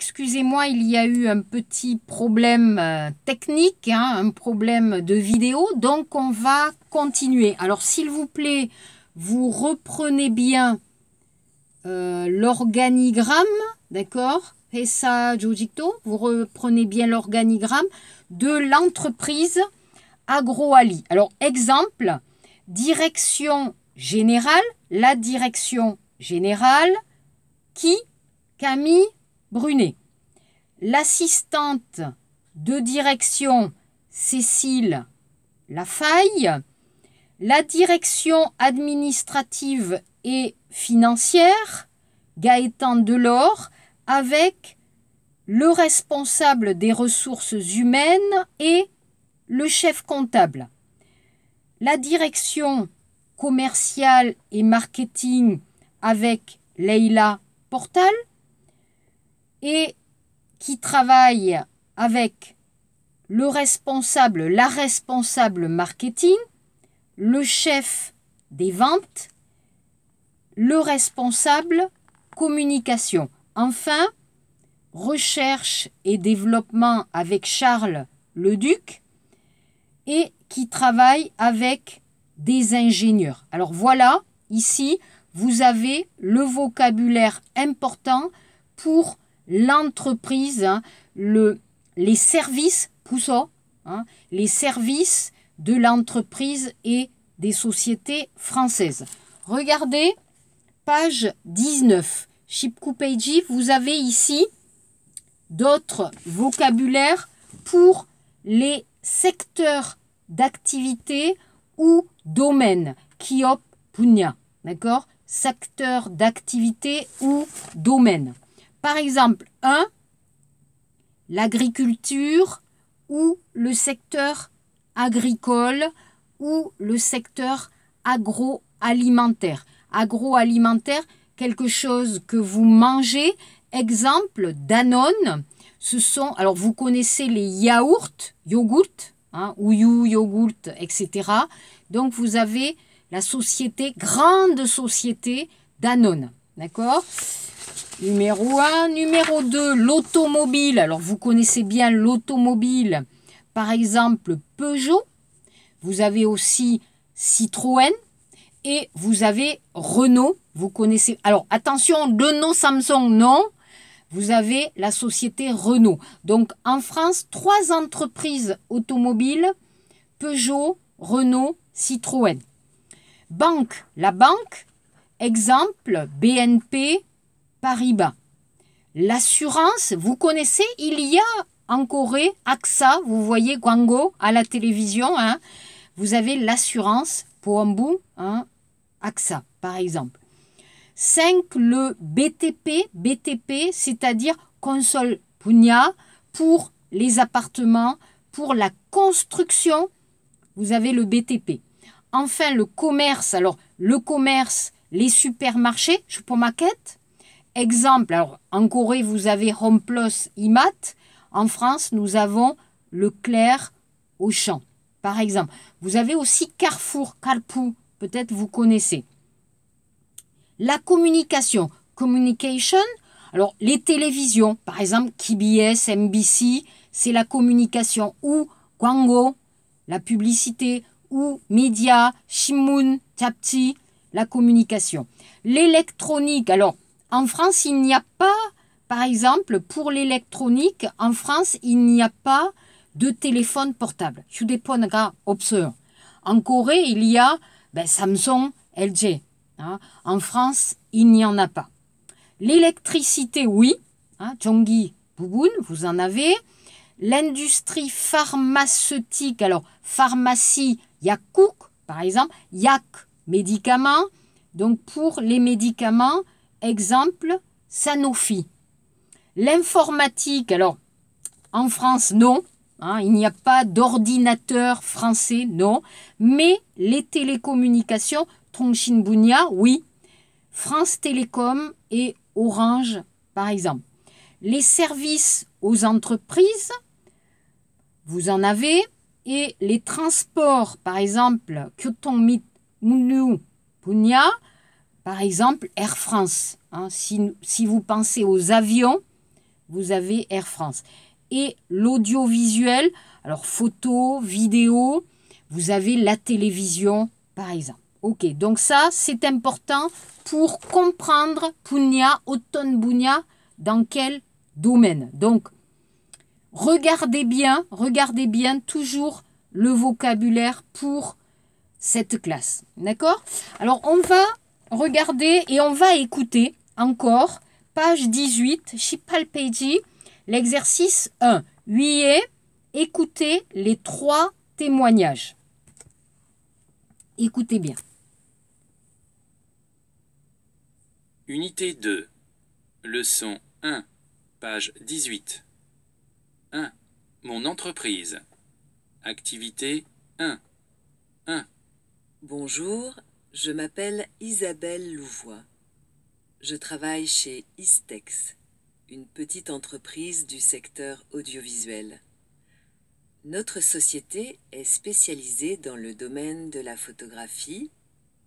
Excusez-moi, il y a eu un petit problème euh, technique, hein, un problème de vidéo, donc on va continuer. Alors s'il vous plaît, vous reprenez bien euh, l'organigramme, d'accord Pesa Jojito, vous reprenez bien l'organigramme de l'entreprise Agroali. Alors exemple, direction générale, la direction générale, qui Camille Brunet. L'assistante de direction Cécile Lafaille. La direction administrative et financière Gaëtan Delors avec le responsable des ressources humaines et le chef comptable. La direction commerciale et marketing avec Leila Portal, et qui travaille avec le responsable, la responsable marketing, le chef des ventes, le responsable communication. Enfin, recherche et développement avec Charles Leduc et qui travaille avec des ingénieurs. Alors voilà, ici, vous avez le vocabulaire important pour l'entreprise, hein, le, les services, pousso, hein, les services de l'entreprise et des sociétés françaises. Regardez, page 19, peiji », vous avez ici d'autres vocabulaires pour les secteurs d'activité ou domaines. Kiop, punya, d'accord Secteur d'activité ou domaine. Par exemple, 1. L'agriculture ou le secteur agricole ou le secteur agroalimentaire. Agroalimentaire, quelque chose que vous mangez. Exemple, Danone. Ce sont, alors vous connaissez les yaourts, yogourts, hein, ouyu, etc. Donc vous avez la société, grande société Danone. D'accord Numéro 1. Numéro 2, l'automobile. Alors, vous connaissez bien l'automobile. Par exemple, Peugeot. Vous avez aussi Citroën. Et vous avez Renault. Vous connaissez. Alors, attention, le nom Samsung, non. Vous avez la société Renault. Donc, en France, trois entreprises automobiles. Peugeot, Renault, Citroën. Banque. La banque, exemple, BNP, Paribas. L'assurance, vous connaissez, il y a en Corée, AXA, vous voyez Guango à la télévision, hein. vous avez l'assurance Poambu, hein, AXA par exemple. 5. Le BTP, BTP, c'est-à-dire console Pugna pour les appartements, pour la construction, vous avez le BTP. Enfin, le commerce, alors le commerce, les supermarchés, je maquette Exemple, alors en Corée, vous avez Homplos Imat. En France, nous avons Leclerc Auchan, par exemple. Vous avez aussi Carrefour, Carrefour, peut-être vous connaissez. La communication, communication, alors les télévisions, par exemple KBS, MBC, c'est la communication, ou Kwango, la publicité, ou Media, Shimun, Tapti, la communication. L'électronique, alors en France, il n'y a pas, par exemple, pour l'électronique, en France, il n'y a pas de téléphone portable. gras En Corée, il y a ben, Samsung, LG. Hein. En France, il n'y en a pas. L'électricité, oui. Hein, Bougun, vous en avez. L'industrie pharmaceutique, alors pharmacie, Yakouk, par exemple, Yak, médicaments. Donc pour les médicaments, Exemple, Sanofi. L'informatique, alors en France, non. Hein, il n'y a pas d'ordinateur français, non. Mais les télécommunications, Bunya, oui. France Télécom et Orange, par exemple. Les services aux entreprises, vous en avez. Et les transports, par exemple, Kyoton Punya, par exemple, Air France. Hein, si, vous pensez aux avions, vous avez Air France. Et l'audiovisuel, alors photo, vidéo, vous avez la télévision, par exemple. Ok, donc ça, c'est important pour comprendre Punya, Automne Bunya, dans quel domaine. Donc, regardez bien, regardez bien toujours le vocabulaire pour cette classe. D'accord Alors, on va regardez et on va écouter encore, page 18, Chipalpeji, l'exercice 1. oui écoutez les trois témoignages. Écoutez bien. Unité 2. Leçon 1. Page 18. 1. Mon entreprise. Activité 1. 1. Bonjour je m'appelle Isabelle Louvois. Je travaille chez Istex, une petite entreprise du secteur audiovisuel. Notre société est spécialisée dans le domaine de la photographie,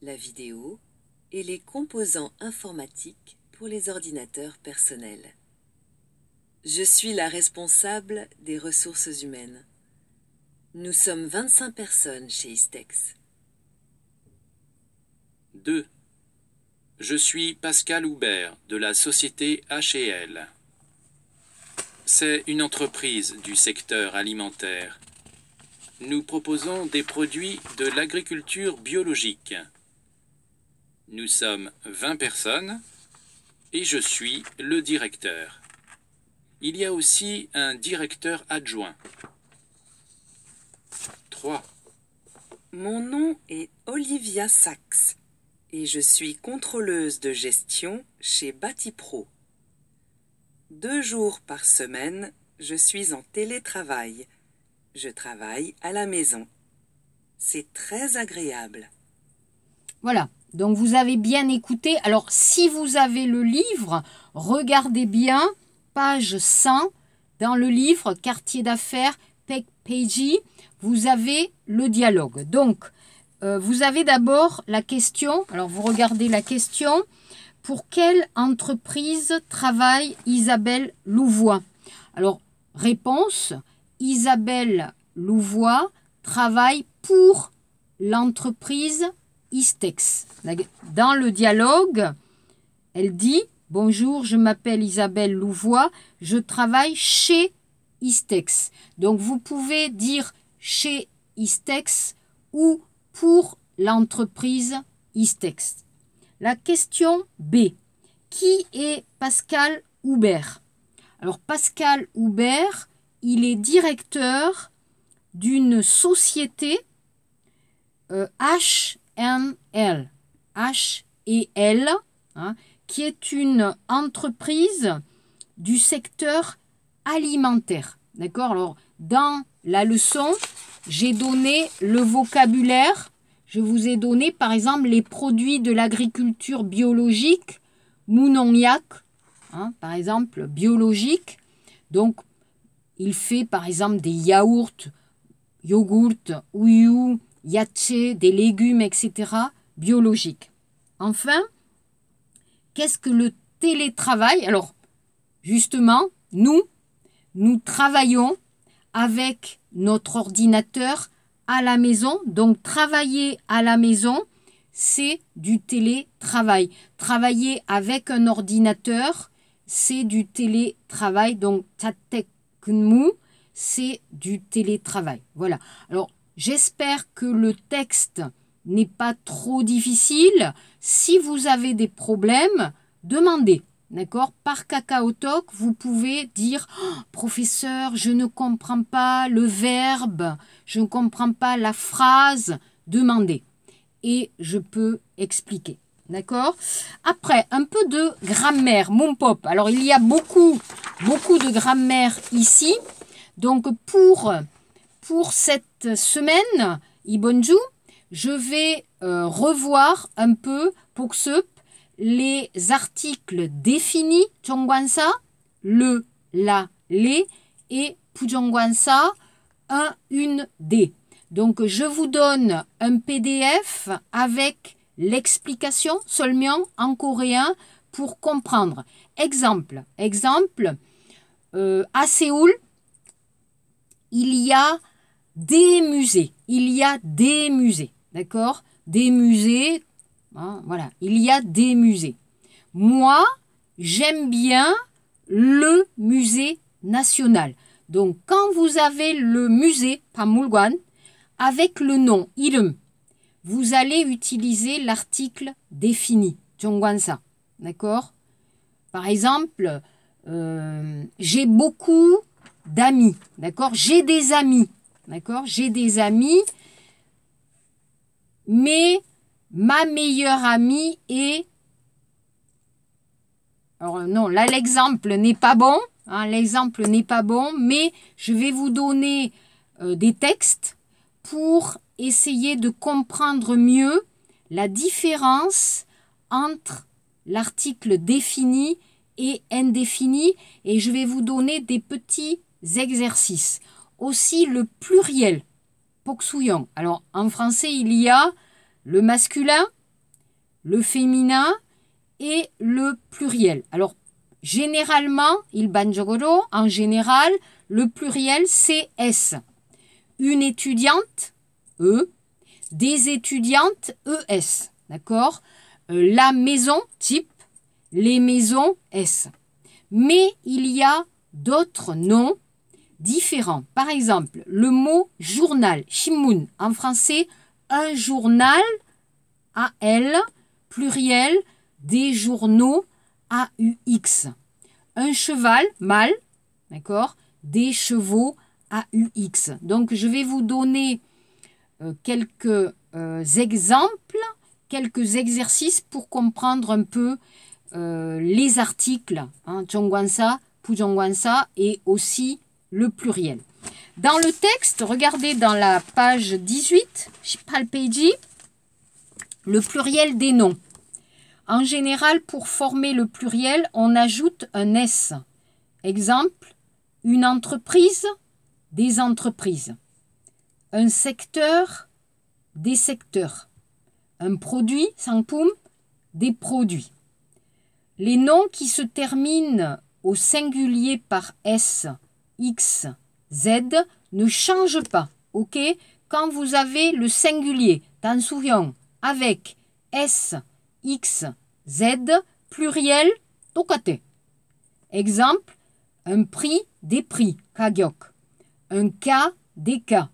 la vidéo et les composants informatiques pour les ordinateurs personnels. Je suis la responsable des ressources humaines. Nous sommes 25 personnes chez Istex. 2. Je suis Pascal Houbert, de la société HL. C'est une entreprise du secteur alimentaire. Nous proposons des produits de l'agriculture biologique. Nous sommes 20 personnes et je suis le directeur. Il y a aussi un directeur adjoint. 3. Mon nom est Olivia Sachs et je suis contrôleuse de gestion chez Batipro. Deux jours par semaine, je suis en télétravail. Je travaille à la maison. C'est très agréable. Voilà, donc vous avez bien écouté. Alors si vous avez le livre, regardez bien page 100 dans le livre Quartier d'affaires Peggy, Vous avez le dialogue. Donc euh, vous avez d'abord la question, alors vous regardez la question, pour quelle entreprise travaille Isabelle Louvois Alors, réponse, Isabelle Louvois travaille pour l'entreprise Istex. Dans le dialogue, elle dit Bonjour, je m'appelle Isabelle Louvois, je travaille chez Istex. Donc vous pouvez dire chez Istex ou pour l'entreprise Istex. La question B. Qui est Pascal Hubert Alors Pascal Hubert il est directeur d'une société euh, HML, H et L, hein, qui est une entreprise du secteur alimentaire. D'accord Alors dans la leçon, j'ai donné le vocabulaire. Je vous ai donné par exemple les produits de l'agriculture biologique, Mounongyak, hein, par exemple biologique. Donc il fait par exemple des yaourts, yogourts, ouïou, yaché, des légumes, etc. biologiques. Enfin, qu'est-ce que le télétravail Alors justement, nous, nous travaillons avec notre ordinateur à la maison. Donc travailler à la maison, c'est du télétravail. Travailler avec un ordinateur, c'est du télétravail. Donc tatekmu, c'est du télétravail. Voilà. Alors j'espère que le texte n'est pas trop difficile. Si vous avez des problèmes, demandez. D'accord Par cacao talk, vous pouvez dire oh, professeur, je ne comprends pas le verbe, je ne comprends pas la phrase, demandée Et je peux expliquer. D'accord Après, un peu de grammaire, mon pop. Alors, il y a beaucoup, beaucoup de grammaire ici. Donc, pour, pour cette semaine, Ibonju, je vais euh, revoir un peu pour ce les articles définis, Zhongguansa, le, la, les, et pujongwansa un, une, des. Donc, je vous donne un PDF avec l'explication seulement en coréen pour comprendre. Exemple, exemple, euh, à Séoul, il y a des musées. Il y a des musées, d'accord Des musées Hein, voilà, il y a des musées. Moi, j'aime bien le musée national. Donc, quand vous avez le musée Pamulguan, avec le nom Ilum, vous allez utiliser l'article défini, Tionguansa, D'accord Par exemple, euh, j'ai beaucoup d'amis. D'accord J'ai des amis. D'accord J'ai des amis, mais ma meilleure amie est... Alors non, là l'exemple n'est pas bon, hein, l'exemple n'est pas bon, mais je vais vous donner euh, des textes pour essayer de comprendre mieux la différence entre l'article défini et indéfini et je vais vous donner des petits exercices. Aussi le pluriel, poksuyong. Alors en français il y a le masculin, le féminin et le pluriel. Alors, généralement, il banjogoro, en général, le pluriel c'est S. Une étudiante, E. Des étudiantes, ES. D'accord euh, La maison, type. Les maisons, S. Mais il y a d'autres noms différents. Par exemple, le mot journal, shimun, en français, un journal à L, pluriel, des journaux ux Un cheval, mâle, d'accord Des chevaux ux Donc, je vais vous donner euh, quelques euh, exemples, quelques exercices pour comprendre un peu euh, les articles, hein, pu Pujongwansa et aussi le pluriel. Dans le texte, regardez dans la page 18, le pluriel des noms. En général, pour former le pluriel, on ajoute un S. Exemple, une entreprise, des entreprises. Un secteur, des secteurs. Un produit, poum, des produits. Les noms qui se terminent au singulier par S, X, Z ne change pas, ok Quand vous avez le singulier, t'en souviens, avec S, X, Z, pluriel, tokate. Exemple, un prix des prix, kagyok. Un cas des cas.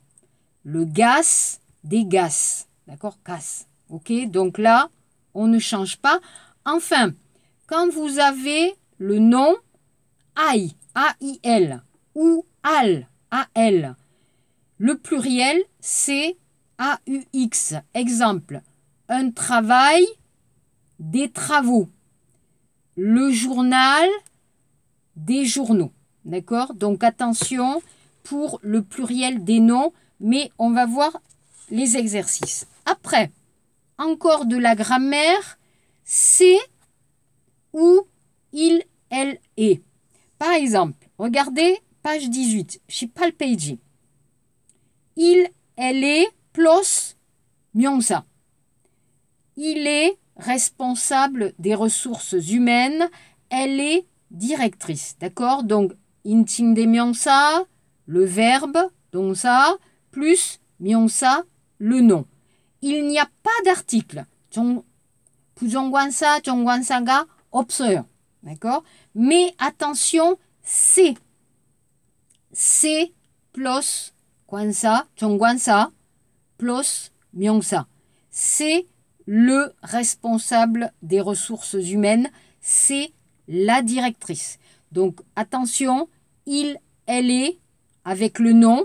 Le gas des gaz. D'accord Casse. Ok Donc là, on ne change pas. Enfin, quand vous avez le nom AIL, A-I-L, ou AL, AL. Le pluriel, c'est x Exemple, un travail, des travaux. Le journal, des journaux. D'accord Donc attention pour le pluriel des noms, mais on va voir les exercices. Après, encore de la grammaire, c'est où il, elle, est. Par exemple, regardez page 18, page. Il, elle est, plus, myongsa. Il est responsable des ressources humaines, elle est directrice, d'accord Donc, inting de le verbe, donc ça, plus myongsa, le nom. Il n'y a pas d'article. D'accord Mais attention, c'est C plus Kwanza, sa, plus Myongsa. C'est le responsable des ressources humaines, c'est la directrice. Donc attention, il, elle est avec le nom,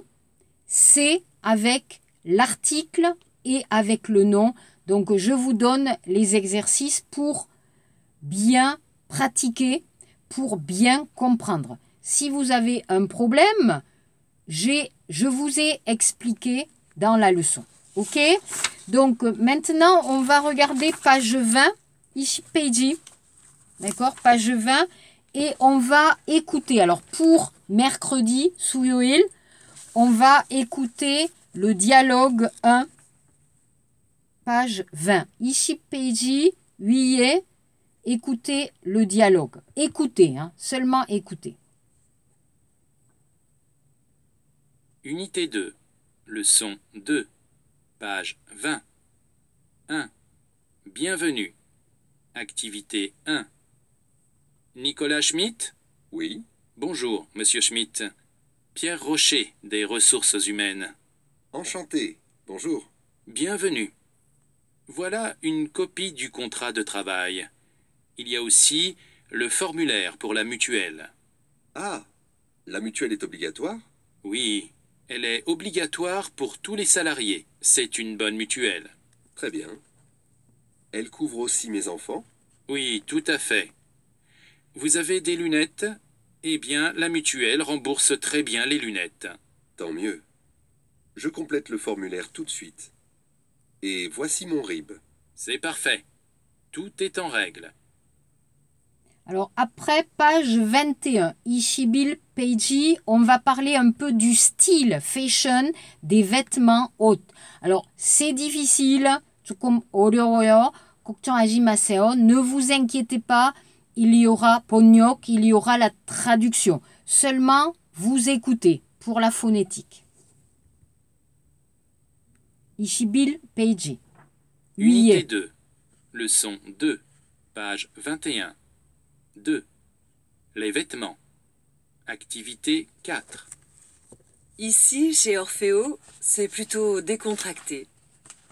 c'est avec l'article et avec le nom. Donc je vous donne les exercices pour bien pratiquer, pour bien comprendre si vous avez un problème, je vous ai expliqué dans la leçon. OK Donc, euh, maintenant, on va regarder page 20, Ishpeji. D'accord Page 20. Et on va écouter. Alors, pour mercredi, il, on va écouter le dialogue 1, page 20. page. oui. Écoutez le dialogue. Écoutez, hein. seulement écoutez. Unité 2. Leçon 2. Page 20. 1. Bienvenue. Activité 1. Nicolas Schmitt Oui. Bonjour, monsieur Schmitt. Pierre Rocher, des ressources humaines. Enchanté. Bonjour. Bienvenue. Voilà une copie du contrat de travail. Il y a aussi le formulaire pour la mutuelle. Ah, la mutuelle est obligatoire Oui, elle est obligatoire pour tous les salariés. C'est une bonne mutuelle. Très bien. Elle couvre aussi mes enfants Oui, tout à fait. Vous avez des lunettes Eh bien, la mutuelle rembourse très bien les lunettes. Tant mieux. Je complète le formulaire tout de suite. Et voici mon RIB. C'est parfait. Tout est en règle. Alors après, page 21, Ishibil Peiji, on va parler un peu du style fashion des vêtements hautes. Alors c'est difficile, ne vous inquiétez pas, il y aura ponyok, il y aura la traduction. Seulement, vous écoutez pour la phonétique. Ishibil Peiji. Unité 2, leçon 2, page 21. 2. Les vêtements. Activité 4. Ici, chez Orfeo, c'est plutôt décontracté.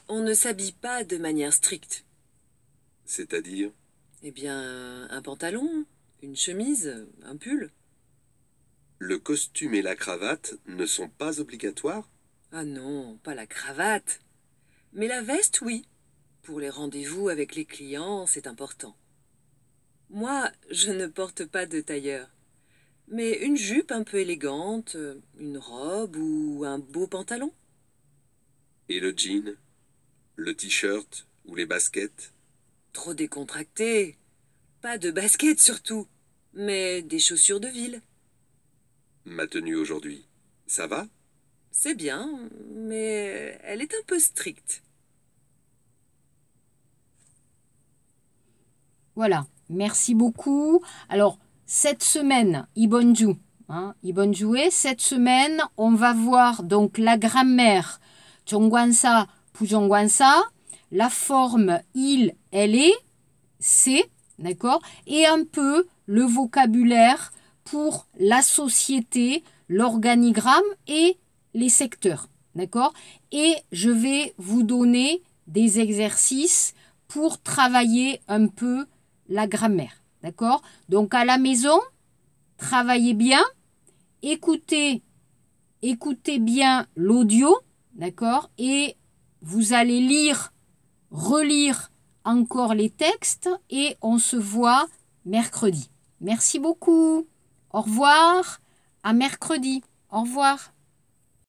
On ne s'habille pas de manière stricte. C'est-à-dire Eh bien, un pantalon, une chemise, un pull. Le costume et la cravate ne sont pas obligatoires Ah non, pas la cravate. Mais la veste, oui. Pour les rendez-vous avec les clients, c'est important. Moi, je ne porte pas de tailleur. Mais une jupe un peu élégante, euh, une robe ou un beau pantalon. Et le jean Le t-shirt ou les baskets Trop décontracté. Pas de baskets surtout, mais des chaussures de ville. Ma tenue aujourd'hui, ça va C'est bien, mais elle est un peu stricte. Voilà. Merci beaucoup. Alors, cette semaine, Ibonju, hein, cette semaine, on va voir donc la grammaire Chongwansa, Pujongwansa, la forme il, elle est, c'est, d'accord Et un peu le vocabulaire pour la société, l'organigramme et les secteurs, d'accord Et je vais vous donner des exercices pour travailler un peu la grammaire. D'accord Donc à la maison, travaillez bien, écoutez, écoutez bien l'audio, d'accord Et vous allez lire, relire encore les textes et on se voit mercredi. Merci beaucoup. Au revoir. À mercredi. Au revoir.